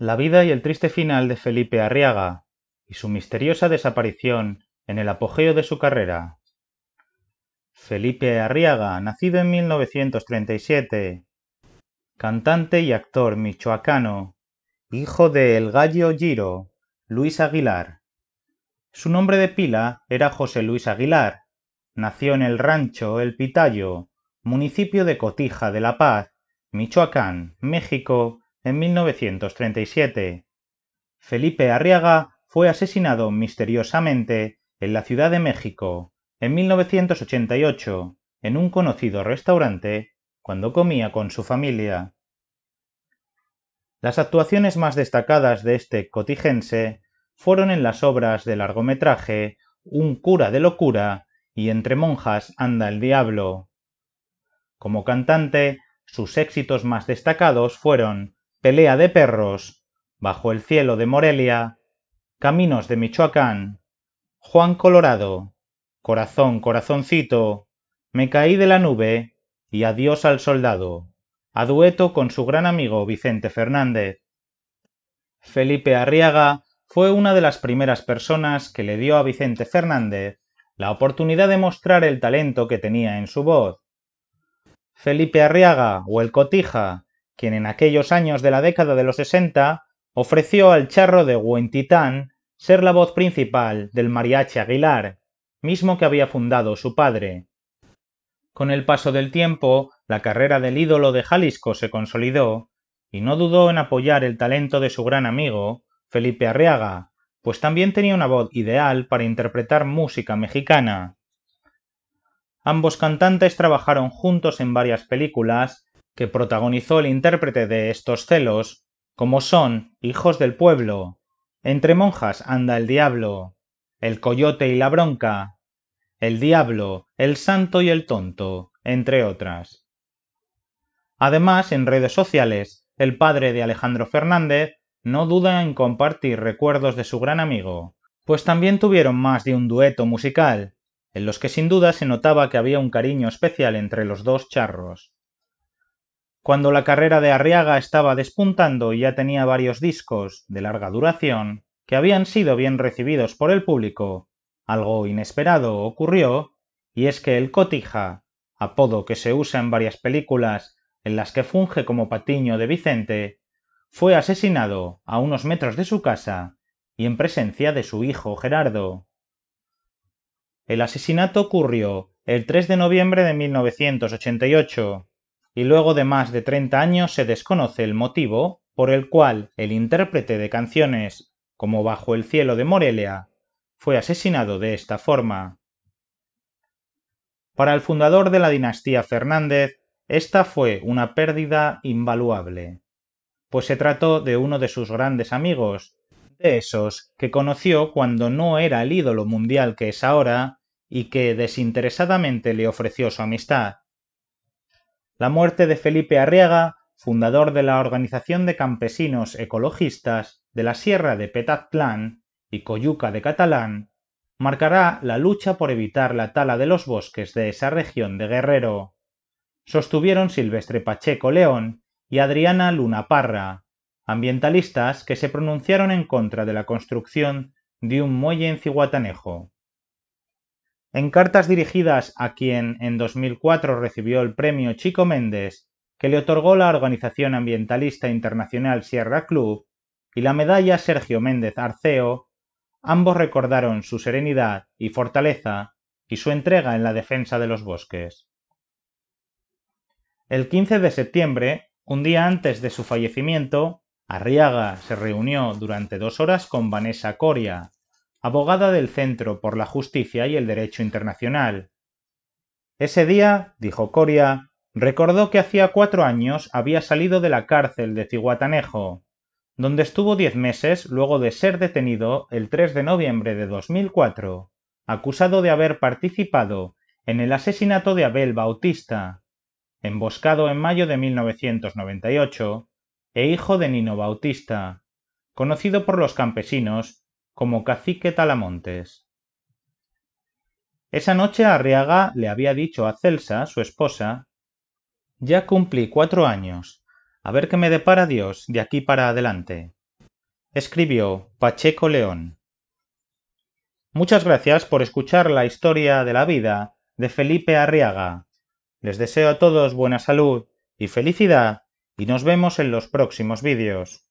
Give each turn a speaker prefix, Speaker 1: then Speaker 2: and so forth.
Speaker 1: La vida y el triste final de Felipe Arriaga y su misteriosa desaparición en el apogeo de su carrera. Felipe Arriaga, nacido en 1937, cantante y actor michoacano, hijo de El Gallo Giro, Luis Aguilar. Su nombre de pila era José Luis Aguilar. Nació en el rancho El Pitayo, municipio de Cotija de La Paz, Michoacán, México, en 1937. Felipe Arriaga fue asesinado misteriosamente en la Ciudad de México en 1988 en un conocido restaurante cuando comía con su familia. Las actuaciones más destacadas de este cotigense fueron en las obras de largometraje Un cura de locura y Entre monjas anda el diablo. Como cantante, sus éxitos más destacados fueron Pelea de perros, Bajo el cielo de Morelia, Caminos de Michoacán, Juan Colorado, Corazón, corazoncito, Me caí de la nube y Adiós al soldado, a dueto con su gran amigo Vicente Fernández. Felipe Arriaga fue una de las primeras personas que le dio a Vicente Fernández la oportunidad de mostrar el talento que tenía en su voz. Felipe Arriaga, o el Cotija, quien en aquellos años de la década de los 60 ofreció al charro de Huentitán ser la voz principal del mariachi Aguilar, mismo que había fundado su padre. Con el paso del tiempo, la carrera del ídolo de Jalisco se consolidó y no dudó en apoyar el talento de su gran amigo, Felipe Arriaga, pues también tenía una voz ideal para interpretar música mexicana. Ambos cantantes trabajaron juntos en varias películas que protagonizó el intérprete de estos celos, como son Hijos del Pueblo, Entre monjas anda el diablo, El coyote y la bronca, El diablo, El santo y el tonto, entre otras. Además, en redes sociales, el padre de Alejandro Fernández no duda en compartir recuerdos de su gran amigo, pues también tuvieron más de un dueto musical, en los que sin duda se notaba que había un cariño especial entre los dos charros. Cuando la carrera de Arriaga estaba despuntando y ya tenía varios discos, de larga duración, que habían sido bien recibidos por el público, algo inesperado ocurrió, y es que el Cotija, apodo que se usa en varias películas en las que funge como patiño de Vicente, fue asesinado a unos metros de su casa y en presencia de su hijo Gerardo. El asesinato ocurrió el 3 de noviembre de 1988 y luego de más de 30 años se desconoce el motivo por el cual el intérprete de canciones como Bajo el cielo de Morelia fue asesinado de esta forma. Para el fundador de la dinastía Fernández, esta fue una pérdida invaluable, pues se trató de uno de sus grandes amigos, de esos que conoció cuando no era el ídolo mundial que es ahora y que desinteresadamente le ofreció su amistad la muerte de Felipe Arriaga, fundador de la Organización de Campesinos Ecologistas de la Sierra de Petatlán y Coyuca de Catalán, marcará la lucha por evitar la tala de los bosques de esa región de Guerrero. Sostuvieron Silvestre Pacheco León y Adriana Luna Parra, ambientalistas que se pronunciaron en contra de la construcción de un muelle en Ciguatanejo. En cartas dirigidas a quien en 2004 recibió el premio Chico Méndez, que le otorgó la Organización Ambientalista Internacional Sierra Club, y la medalla Sergio Méndez Arceo, ambos recordaron su serenidad y fortaleza y su entrega en la defensa de los bosques. El 15 de septiembre, un día antes de su fallecimiento, Arriaga se reunió durante dos horas con Vanessa Coria, abogada del Centro por la Justicia y el Derecho Internacional. Ese día, dijo Coria, recordó que hacía cuatro años había salido de la cárcel de Ciguatanejo, donde estuvo diez meses luego de ser detenido el 3 de noviembre de 2004, acusado de haber participado en el asesinato de Abel Bautista, emboscado en mayo de 1998, e hijo de Nino Bautista, conocido por los campesinos como cacique Talamontes. Esa noche Arriaga le había dicho a Celsa, su esposa, Ya cumplí cuatro años, a ver qué me depara Dios de aquí para adelante. Escribió Pacheco León. Muchas gracias por escuchar la historia de la vida de Felipe Arriaga. Les deseo a todos buena salud y felicidad y nos vemos en los próximos vídeos.